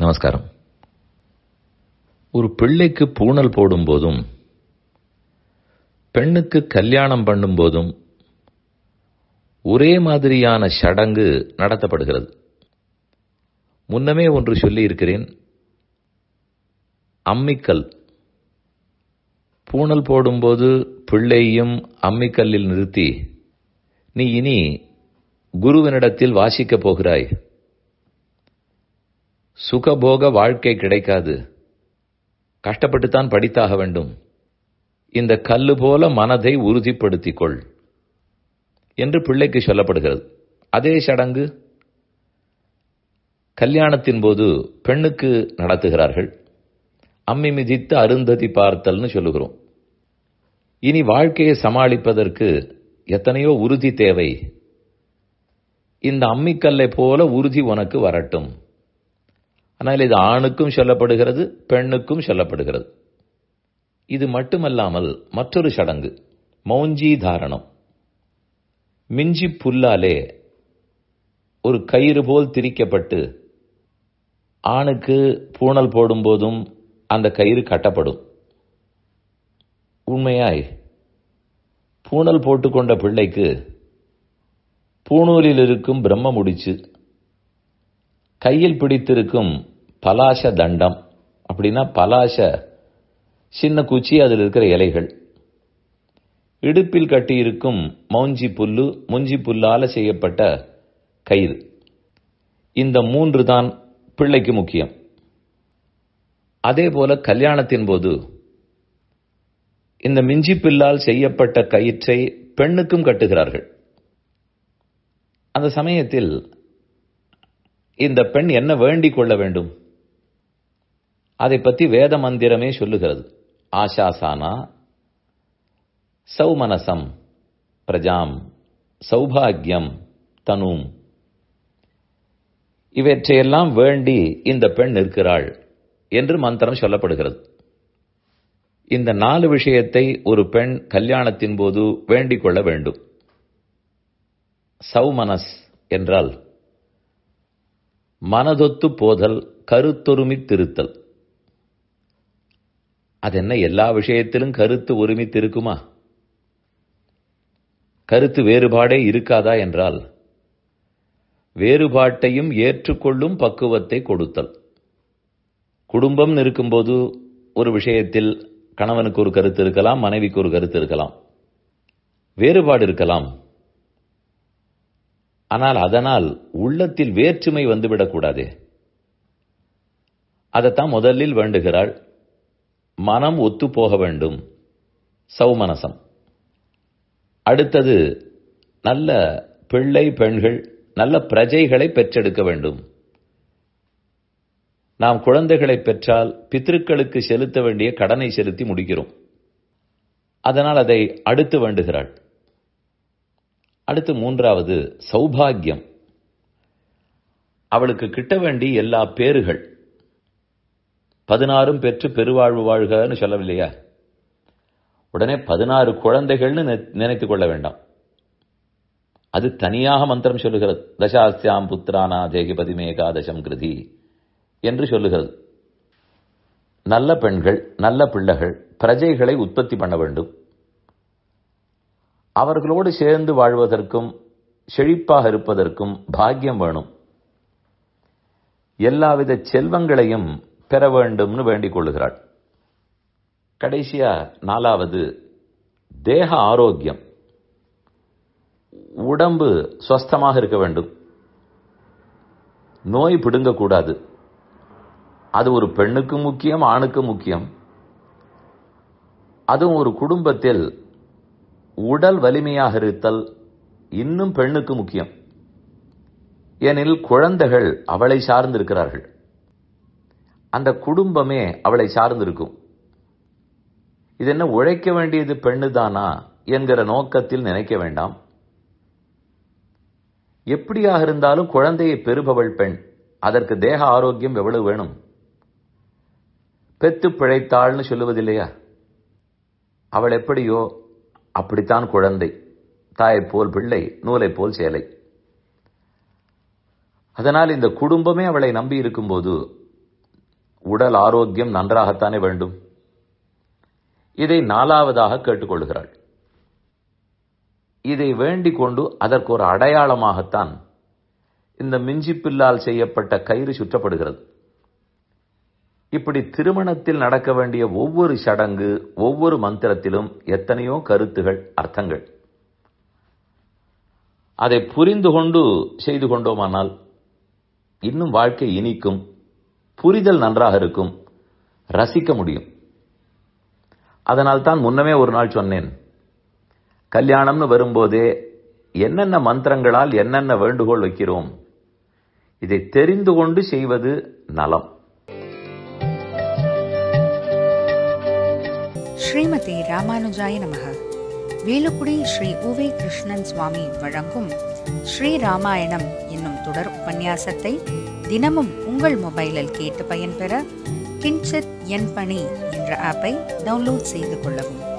நமஸ்காரம் ஒரு பிள்ளைக்கு பூணல் போடும்போதும் பெண்ணுக்கு கல்யாணம் பண்ணும்போதும் ஒரே மாதிரியான சடங்கு நடத்தப்படுகிறது முன்னமே ஒன்று சொல்லியிருக்கிறேன் அம்மிக்கல் பூணல் போடும்போது பிள்ளையும் அம்மிக்கல்லில் நிறுத்தி நீ இனி குருவினிடத்தில் வாசிக்கப் போகிறாய் சுகபோக வாழ்க்கை கிடைக்காது கஷ்டப்பட்டுத்தான் படித்தாக வேண்டும் இந்த கல்லு போல மனதை உறுதிப்படுத்திக்கொள் என்று பிள்ளைக்கு சொல்லப்படுகிறது அதே சடங்கு கல்யாணத்தின் போது பெண்ணுக்கு நடத்துகிறார்கள் அம்மி மிதித்து அருந்ததி பார்த்தல்னு சொல்லுகிறோம் இனி வாழ்க்கையை சமாளிப்பதற்கு எத்தனையோ உறுதி தேவை இந்த அம்மிக்கல்லை போல உறுதி உனக்கு வரட்டும் ஆனால் இது ஆணுக்கும் சொல்லப்படுகிறது பெண்ணுக்கும் சொல்லப்படுகிறது இது மட்டுமல்லாமல் மற்றொரு சடங்கு மௌஞ்சி தாரணம் மிஞ்சி புல்லாலே ஒரு கயிறு போல் திரிக்கப்பட்டு ஆணுக்கு பூணல் போடும்போதும் அந்த கயிறு கட்டப்படும் உண்மையாய் பூணல் போட்டுக்கொண்ட பிள்ளைக்கு பூணூலில் இருக்கும் பிரம்ம முடிச்சு கையில் பிடித்திருக்கும் பலாச தண்டம் அப்படின்னா பலாச சின்ன குச்சி அதில் இருக்கிற இலைகள் இடுப்பில் கட்டியிருக்கும் மௌஞ்சி புல்லு முஞ்சி புல்லால் செய்யப்பட்ட கயிறு இந்த மூன்று தான் பிள்ளைக்கு முக்கியம் அதே போல கல்யாணத்தின் போது இந்த மிஞ்சி பில்லால் செய்யப்பட்ட கயிற்றை பெண்ணுக்கும் கட்டுகிறார்கள் அந்த சமயத்தில் இந்த பெண் என்ன வேண்டிக் கொள்ள வேண்டும் அதை பற்றி வேத மந்திரமே சொல்லுகிறது ஆஷாசானா சௌமனசம் பிரஜாம் சௌபாகியம் தனும் இவற்றையெல்லாம் வேண்டி இந்த பெண் இருக்கிறாள் என்று மந்திரம் சொல்லப்படுகிறது இந்த நாலு விஷயத்தை ஒரு பெண் கல்யாணத்தின் போது வேண்டிக் கொள்ள வேண்டும் சௌமனஸ் என்றால் மனதொத்து போதல் கருத்தொருமி திருத்தல் அது என்ன எல்லா விஷயத்திலும் கருத்து ஒருமித்து இருக்குமா கருத்து வேறுபாடே இருக்காதா என்றால் வேறுபாட்டையும் ஏற்றுக்கொள்ளும் பக்குவத்தை கொடுத்தல் குடும்பம் இருக்கும்போது ஒரு விஷயத்தில் கணவனுக்கு ஒரு கருத்து இருக்கலாம் மனைவிக்கு ஒரு கருத்து இருக்கலாம் வேறுபாடு இருக்கலாம் ஆனால் அதனால் உள்ளத்தில் வேற்றுமை வந்துவிடக்கூடாது அதைத்தான் முதலில் வேண்டுகிறாள் மனம் ஒத்துப்போக வேண்டும் சௌமனசம் அடுத்தது நல்ல பிள்ளை பெண்கள் நல்ல பிரஜைகளை பெற்றெடுக்க வேண்டும் நாம் குழந்தைகளை பெற்றால் பித்திருக்களுக்கு செலுத்த வேண்டிய கடனை செலுத்தி முடிக்கிறோம் அதனால் அதை அடுத்து வேண்டுகிறாள் அடுத்து மூன்றாவது சௌபாகியம் அவளுக்கு கிட்ட வேண்டிய எல்லா பேறுகள் பதினாறும் பெற்று பெருவாழ்வு வாழ்கன்னு சொல்லவில்லையா உடனே பதினாறு குழந்தைகள்னு நினைத்து கொள்ள வேண்டாம் அது தனியாக மந்திரம் சொல்லுகிறது தசாஸ்தியாம் புத்திரானா தேகிபதி மேகாதசம் கிருதி என்று சொல்லுகிறது நல்ல பெண்கள் நல்ல பிள்ளைகள் பிரஜைகளை உற்பத்தி பண்ண வேண்டும் அவர்களோடு சேர்ந்து வாழ்வதற்கும் செழிப்பாக இருப்பதற்கும் பாக்கியம் வேணும் எல்லாவித செல்வங்களையும் பெற வேண்டும்னு வேண்டிக் கொள்ளுகிறாள் கடைசியா நாலாவது தேக ஆரோக்கியம் உடம்பு ஸ்வஸ்தமாக இருக்க வேண்டும் நோய் பிடுங்கக்கூடாது அது ஒரு பெண்ணுக்கு முக்கியம் ஆணுக்கு முக்கியம் அதுவும் ஒரு குடும்பத்தில் உடல் வலிமையாக இருத்தல் இன்னும் பெண்ணுக்கு முக்கியம் ஏனில் குழந்தைகள் அவளை சார்ந்திருக்கிறார்கள் அந்த குடும்பமே அவளை சார்ந்திருக்கும் இது என்ன உழைக்க வேண்டியது பெண்ணு தானா என்கிற நோக்கத்தில் நினைக்க வேண்டாம் எப்படியாக இருந்தாலும் குழந்தையை பெறுபவள் பெண் அதற்கு தேக ஆரோக்கியம் எவ்வளவு வேணும் பெத்து பிழைத்தாள்னு சொல்லுவதில்லையா அவள் எப்படியோ அப்படித்தான் குழந்தை தாயை போல் பிள்ளை நூலை போல் சேலை அதனால் இந்த குடும்பமே அவளை நம்பி இருக்கும்போது உடல் ஆரோக்கியம் நன்றாகத்தானே வேண்டும் இதை நாலாவதாக கேட்டுக்கொள்கிறாள் இதை வேண்டிக் கொண்டு அதற்கு ஒரு அடையாளமாகத்தான் இந்த மிஞ்சிப்பில்லால் செய்யப்பட்ட கயிறு சுற்றப்படுகிறது இப்படி திருமணத்தில் நடக்க வேண்டிய ஒவ்வொரு சடங்கு ஒவ்வொரு மந்திரத்திலும் எத்தனையோ கருத்துகள் அர்த்தங்கள் அதை புரிந்து கொண்டு செய்து கொண்டோமானால் இன்னும் வாழ்க்கை இனிக்கும் புரிதல் நன்றாக இருக்கும் ரசிக்க முடியும் அதனால் தான் முன்னமே ஒரு நாள் சொன்னேன் கல்யாணம்னு வரும்போதே என்னென்ன மந்திரங்களால் என்னென்ன வேண்டுகோள் வைக்கிறோம் இதை தெரிந்து கொண்டு செய்வது நலம் ஸ்ரீமதி ராமானுஜாய நமக வேலுக்குடி ஸ்ரீ உவே கிருஷ்ணன் சுவாமி வழங்கும் ஸ்ரீ ராமாயணம் என்னும் தொடர் உபன்யாசத்தை தினமும் உங்கள் மொபைலில் கேட்டு பயன்பெற பின்செட் என் பணி என்ற ஆப்பை டவுன்லோட் செய்து கொள்ளவும்